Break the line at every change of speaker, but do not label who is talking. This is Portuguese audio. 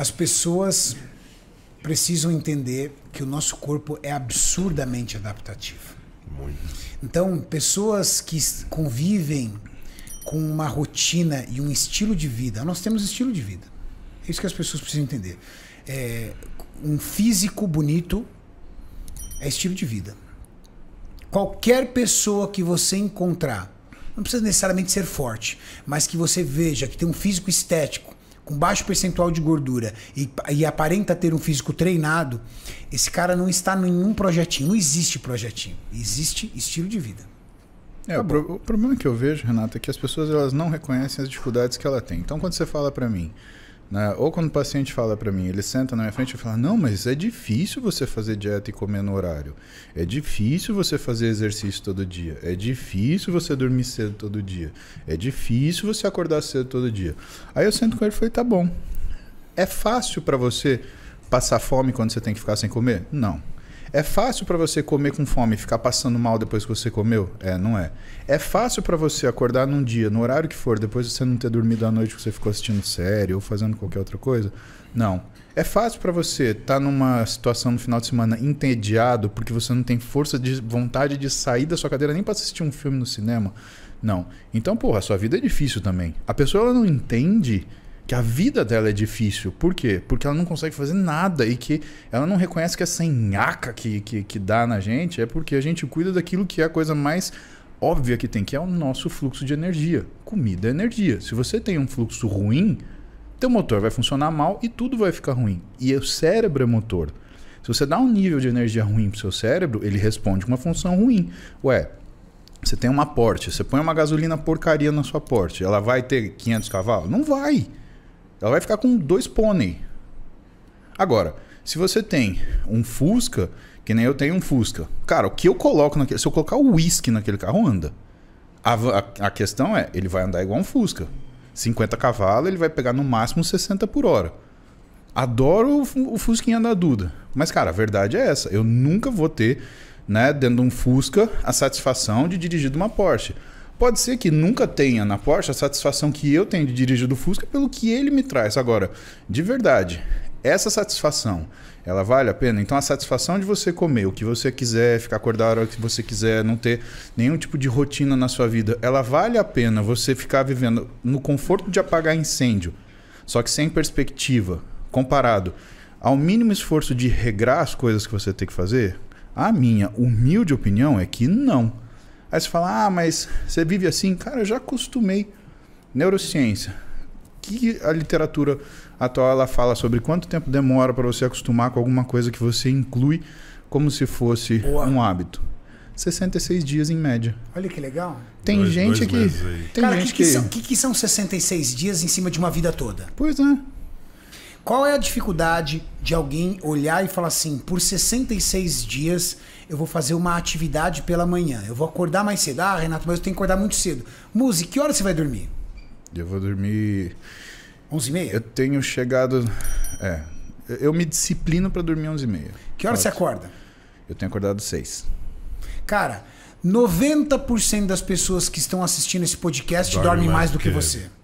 As pessoas precisam entender que o nosso corpo é absurdamente adaptativo. Muito. Então, pessoas que convivem com uma rotina e um estilo de vida, nós temos estilo de vida. É isso que as pessoas precisam entender. É, um físico bonito é estilo de vida. Qualquer pessoa que você encontrar, não precisa necessariamente ser forte, mas que você veja que tem um físico estético, com baixo percentual de gordura e, e, aparenta ter um físico treinado, esse cara não está em nenhum projetinho. Não existe projetinho. Existe estilo de vida.
É, tá o, pro, o, problema que eu vejo, Renato, é que as pessoas elas não reconhecem as dificuldades que ela tem. Então, quando você fala para mim, né? Ou quando o paciente fala para mim, ele senta na minha frente e fala: Não, mas é difícil você fazer dieta e comer no horário. É difícil você fazer exercício todo dia. É difícil você dormir cedo todo dia. É difícil você acordar cedo todo dia. Aí eu sento com ele e falei: Tá bom. É fácil para você passar fome quando você tem que ficar sem comer? Não. É fácil para você comer com fome e ficar passando mal depois que você comeu? É, não é. É fácil para você acordar num dia, no horário que for, depois de você não ter dormido a noite que você ficou assistindo série ou fazendo qualquer outra coisa? Não. É fácil para você estar tá numa situação no final de semana entediado porque você não tem força de vontade de sair da sua cadeira nem para assistir um filme no cinema? Não. Então, porra, a sua vida é difícil também. A pessoa ela não entende que a vida dela é difícil. Por quê? Porque ela não consegue fazer nada e que ela não reconhece que essa nhaca que, que, que dá na gente é porque a gente cuida daquilo que é a coisa mais óbvia que tem, que é o nosso fluxo de energia. Comida é energia. Se você tem um fluxo ruim, teu motor vai funcionar mal e tudo vai ficar ruim. E o cérebro é motor. Se você dá um nível de energia ruim pro seu cérebro, ele responde com uma função ruim. Ué, você tem uma porte, você põe uma gasolina porcaria na sua porte, ela vai ter 500 cavalos? Não vai. Ela vai ficar com dois pônei. Agora, se você tem um Fusca, que nem eu tenho um Fusca. Cara, o que eu coloco naquele. Se eu colocar o uísque naquele carro, anda. A, a, a, questão é, ele vai andar igual um Fusca. 50 cavalos, ele vai pegar no máximo 60 por hora. Adoro o, o Fusquinha da Duda. Mas, cara, a verdade é essa. Eu nunca vou ter, né, dentro de um Fusca, a satisfação de dirigir de uma Porsche. Pode ser que nunca tenha na Porsche a satisfação que eu tenho de dirigir do Fusca pelo que ele me traz. Agora, de verdade, essa satisfação, ela vale a pena? Então, a satisfação de você comer o que você quiser, ficar acordado a hora que você quiser, não ter nenhum tipo de rotina na sua vida, ela vale a pena você ficar vivendo no conforto de apagar incêndio, só que sem perspectiva, comparado ao mínimo esforço de regrar as coisas que você tem que fazer? A minha humilde opinião é que não. Aí você fala, ah, mas você vive assim? Cara, eu já acostumei. Neurociência. que a literatura atual ela fala sobre quanto tempo demora para você acostumar com alguma coisa que você inclui como se fosse Boa. um hábito? 66 dias em média.
Olha que legal. Tem dois, gente dois que. Tem Cara, o que, que, que, são, que, que são 66 dias em cima de uma vida toda? Pois é. Qual é a dificuldade de alguém olhar e falar assim: por 66 dias eu vou fazer uma atividade pela manhã, eu vou acordar mais cedo? Ah, Renato, mas eu tenho que acordar muito cedo. Música.
que hora você vai dormir? Eu vou dormir. 11 e meia? Eu tenho chegado. É. Eu me disciplino para dormir 11 e meia. Que hora você acorda? Eu tenho acordado 6.
Cara, 90% das pessoas que estão assistindo esse podcast dormem, mais, mais do que, que você.